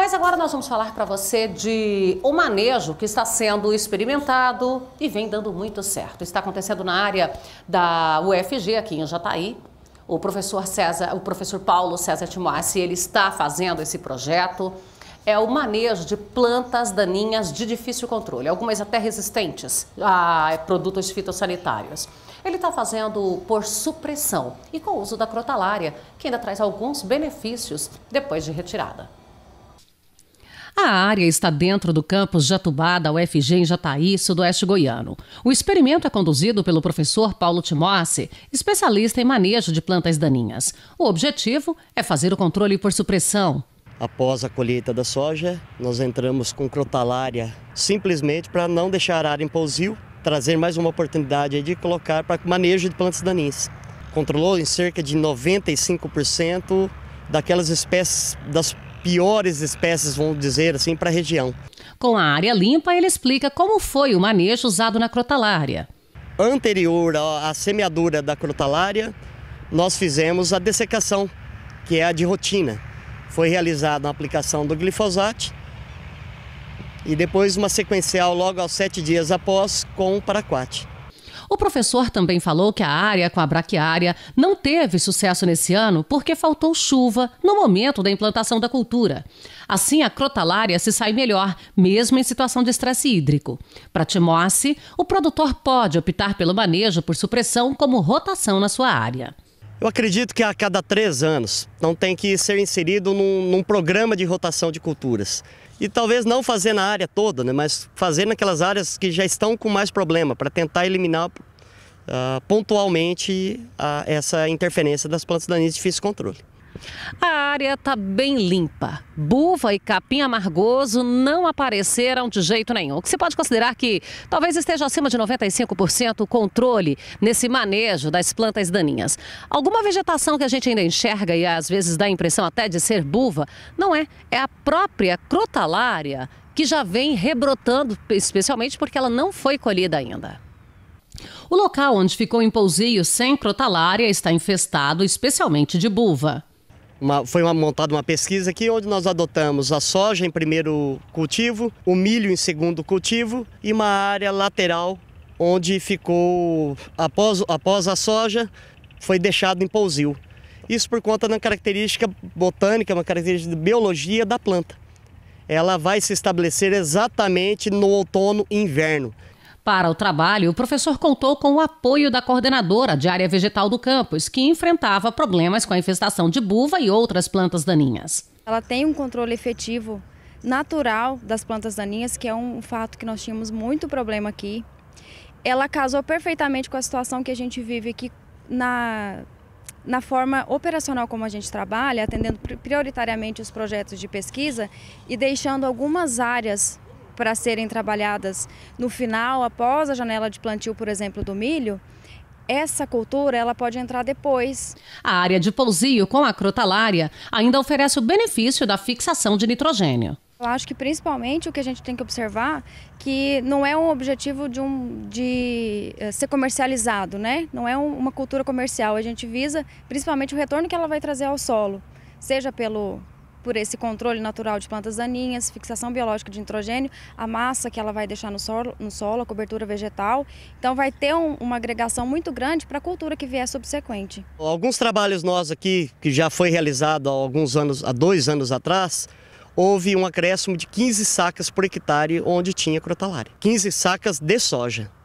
Mas agora nós vamos falar para você de um manejo que está sendo experimentado e vem dando muito certo. Está acontecendo na área da UFG aqui em Jataí. O professor César, o professor Paulo César Timoassi, ele está fazendo esse projeto. É o manejo de plantas daninhas de difícil controle, algumas até resistentes a produtos fitossanitários. Ele está fazendo por supressão e com o uso da crotalária, que ainda traz alguns benefícios depois de retirada. A área está dentro do campus Jatubá da UFG em Jataí, sudoeste goiano. O experimento é conduzido pelo professor Paulo Timossi, especialista em manejo de plantas daninhas. O objetivo é fazer o controle por supressão, após a colheita da soja, nós entramos com crotalária simplesmente para não deixar a área em pousio, trazer mais uma oportunidade de colocar para manejo de plantas daninhas. Controlou em cerca de 95% daquelas espécies das piores espécies, vamos dizer assim, para a região. Com a área limpa, ele explica como foi o manejo usado na crotalária. Anterior à semeadura da crotalária, nós fizemos a dessecação, que é a de rotina. Foi realizada a aplicação do glifosato e depois uma sequencial logo aos sete dias após com o paraquate professor também falou que a área com a braquiária não teve sucesso nesse ano porque faltou chuva no momento da implantação da cultura. Assim, a crotalária se sai melhor, mesmo em situação de estresse hídrico. Para Timosse, o produtor pode optar pelo manejo por supressão como rotação na sua área. Eu acredito que a cada três anos não tem que ser inserido num, num, programa de rotação de culturas. E talvez não fazer na área toda, né, mas fazer naquelas áreas que já estão com mais problema, para tentar eliminar uh, pontualmente uh, essa interferência das plantas daninhas de difícil controle. A área está bem limpa. Buva e capim amargoso não apareceram de jeito nenhum. O que se pode considerar que talvez esteja acima de 95% o controle nesse manejo das plantas daninhas. Alguma vegetação que a gente ainda enxerga e às vezes dá a impressão até de ser buva, não é. É a própria crotalária que já vem rebrotando, especialmente porque ela não foi colhida ainda. O local onde ficou em pousio sem crotalária está infestado especialmente de buva. Uma, foi uma, montada uma pesquisa aqui onde nós adotamos a soja em primeiro cultivo, o milho em segundo cultivo e uma área lateral onde ficou, após, após a soja, foi deixado em pousio. Isso por conta da característica botânica, uma característica de biologia da planta. Ela vai se estabelecer exatamente no outono e inverno. Para o trabalho, o professor contou com o apoio da coordenadora de área vegetal do campus, que enfrentava problemas com a infestação de buva e outras plantas daninhas. Ela tem um controle efetivo natural das plantas daninhas, que é um fato que nós tínhamos muito problema aqui. Ela casou perfeitamente com a situação que a gente vive aqui na, na forma operacional como a gente trabalha, atendendo prioritariamente os projetos de pesquisa e deixando algumas áreas para serem trabalhadas no final, após a janela de plantio, por exemplo, do milho, essa cultura ela pode entrar depois. A área de pousio com a crotalária ainda oferece o benefício da fixação de nitrogênio. Eu acho que principalmente o que a gente tem que observar que não é um objetivo de, um, de eh, ser comercializado, né? Não é um, uma cultura comercial. A gente visa principalmente o retorno que ela vai trazer ao solo, seja pelo por esse controle natural de plantas daninhas, fixação biológica de nitrogênio, a massa que ela vai deixar no solo, no solo a cobertura vegetal. Então vai ter um, uma agregação muito grande para a cultura que vier subsequente. Alguns trabalhos nós aqui, que já foi realizado há alguns anos, há dois anos atrás, houve um acréscimo de 15 sacas por hectare onde tinha crotalária. 15 sacas de soja.